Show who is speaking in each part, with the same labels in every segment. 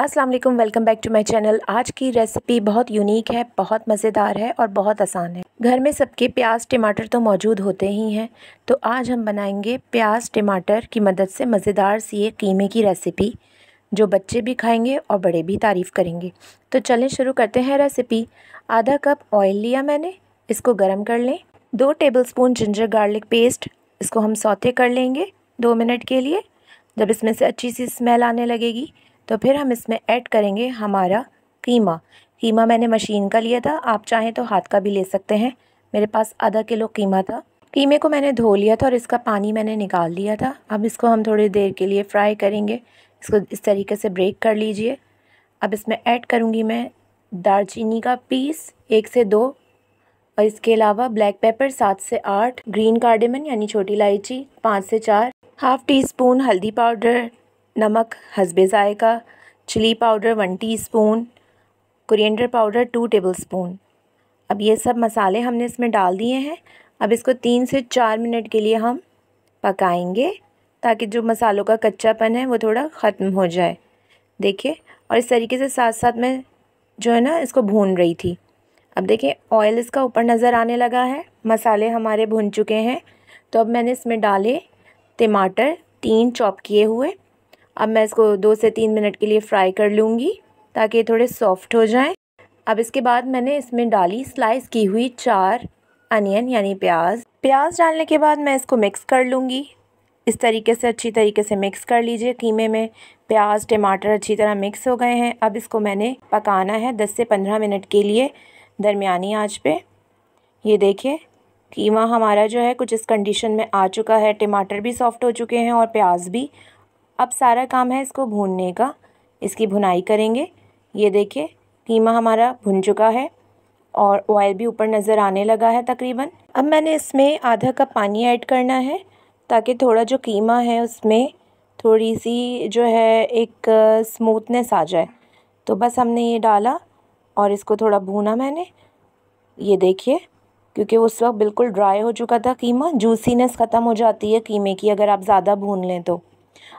Speaker 1: अस्सलाम वालेकुम welcome back to my channel आज की रेसिपी बहुत यूनिक है बहुत मज़ेदार है और बहुत आसान है घर में सबके प्याज टमाटर तो मौजूद होते ही हैं तो आज हम बनाएंगे प्याज टमाटर की मदद से मज़ेदार सी एक कीमे की रेसिपी जो बच्चे भी खाएंगे और बड़े भी तारीफ़ करेंगे तो चलें शुरू करते हैं रेसिपी आधा कप ऑयल लिया मैंने इसको गर्म कर लें दो tablespoon ginger garlic paste इसको हम सौते कर लेंगे दो मिनट के लिए जब इसमें से अच्छी सी स्मेल आने लगेगी तो फिर हम इसमें ऐड करेंगे हमारा कीमा कीमा मैंने मशीन का लिया था आप चाहें तो हाथ का भी ले सकते हैं मेरे पास आधा किलो कीमा था कीमे को मैंने धो लिया था और इसका पानी मैंने निकाल लिया था अब इसको हम थोड़ी देर के लिए फ्राई करेंगे इसको इस तरीके से ब्रेक कर लीजिए अब इसमें ऐड करूँगी मैं दालचीनी का पीस एक से दो और इसके अलावा ब्लैक पेपर सात से आठ ग्रीन कार्डेमन यानी छोटी इलायची पाँच से चार हाफ़ टी स्पून हल्दी पाउडर नमक हसबे ज़ायका chilli powder one teaspoon coriander powder two tablespoon अब ये सब मसाले हमने इसमें डाल दिए हैं अब इसको तीन से चार मिनट के लिए हम पकाएंगे ताकि जो मसालों का कच्चापन है वो थोड़ा ख़त्म हो जाए देखिए और इस तरीके से साथ साथ मैं जो है ना इसको भून रही थी अब देखिए ऑयल इसका ऊपर नज़र आने लगा है मसाले हमारे भुन चुके हैं तो अब मैंने इसमें डाले टमाटर तीन चॉप किए हुए अब मैं इसको दो से तीन मिनट के लिए फ्राई कर लूँगी ताकि थोड़े सॉफ्ट हो जाएं अब इसके बाद मैंने इसमें डाली स्लाइस की हुई चार अनियन यानी प्याज प्याज डालने के बाद मैं इसको मिक्स कर लूँगी इस तरीके से अच्छी तरीके से मिक्स कर लीजिए कीमे में प्याज टमाटर अच्छी तरह मिक्स हो गए हैं अब इसको मैंने पकाना है दस से पंद्रह मिनट के लिए दरमियानी आँच पर ये देखिए कीमा हमारा जो है कुछ इस कंडीशन में आ चुका है टमाटर भी सॉफ्ट हो चुके हैं और प्याज भी अब सारा काम है इसको भूनने का इसकी भुनाई करेंगे ये देखिए कीमा हमारा भुन चुका है और ऑयल भी ऊपर नज़र आने लगा है तकरीबन अब मैंने इसमें आधा कप पानी ऐड करना है ताकि थोड़ा जो कीमा है उसमें थोड़ी सी जो है एक स्मूथनेस आ जाए तो बस हमने ये डाला और इसको थोड़ा भूना मैंने ये देखिए क्योंकि उस वक्त बिल्कुल ड्राई हो चुका था कीमा जूसीनेस ख़त्म हो जाती है कीमे की अगर आप ज़्यादा भून लें तो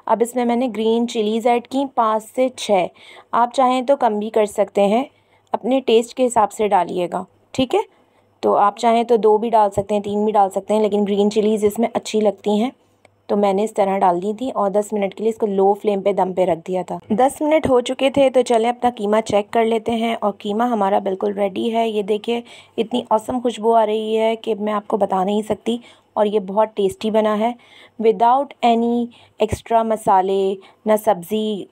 Speaker 1: अब इसमें मैंने ग्रीन चिलीज़ ऐड की पाँच से छः आप चाहें तो कम भी कर सकते हैं अपने टेस्ट के हिसाब से डालिएगा ठीक है तो आप चाहें तो दो भी डाल सकते हैं तीन भी डाल सकते हैं लेकिन ग्रीन चिलीज़ इसमें अच्छी लगती हैं तो मैंने इस तरह डाल दी थी और 10 मिनट के लिए इसको लो फ्लेम पे दम पे रख दिया था 10 मिनट हो चुके थे तो चलें अपना कीमा चेक कर लेते हैं और कीमा हमारा बिल्कुल रेडी है ये देखिए इतनी औसम खुशबू आ रही है कि मैं आपको बता नहीं सकती और ये बहुत टेस्टी बना है विदाउट एनी एक्स्ट्रा मसाले ना सब्ज़ी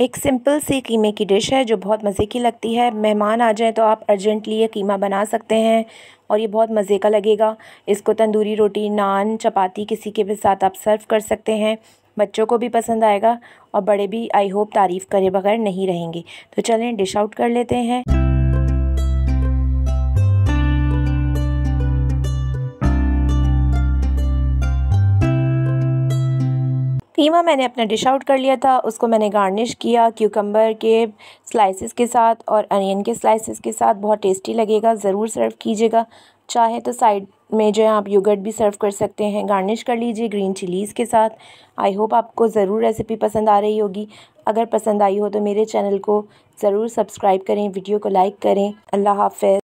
Speaker 1: एक सिंपल सी कीमे की डिश है जो बहुत मज़े की लगती है मेहमान आ जाएँ तो आप अर्जेंटली ये कीमा बना सकते हैं और ये बहुत मज़े का लगेगा इसको तंदूरी रोटी नान चपाती किसी के भी साथ आप सर्व कर सकते हैं बच्चों को भी पसंद आएगा और बड़े भी आई होप तारीफ़ करे बगैर नहीं रहेंगे तो चलें डिश आउट कर लेते हैं कीमा मैंने अपना डिश आउट कर लिया था उसको मैंने गार्निश किया क्यूकम्बर के स्लाइसेस के साथ और अनियन के स्लाइसेस के साथ बहुत टेस्टी लगेगा ज़रूर सर्व कीजिएगा चाहे तो साइड में जो है आप योगर्ट भी सर्व कर सकते हैं गार्निश कर लीजिए ग्रीन चिलीज़ के साथ आई होप आपको ज़रूर रेसिपी पसंद आ रही होगी अगर पसंद आई हो तो मेरे चैनल को ज़रूर सब्सक्राइब करें वीडियो को लाइक करें अल्लाह हाफ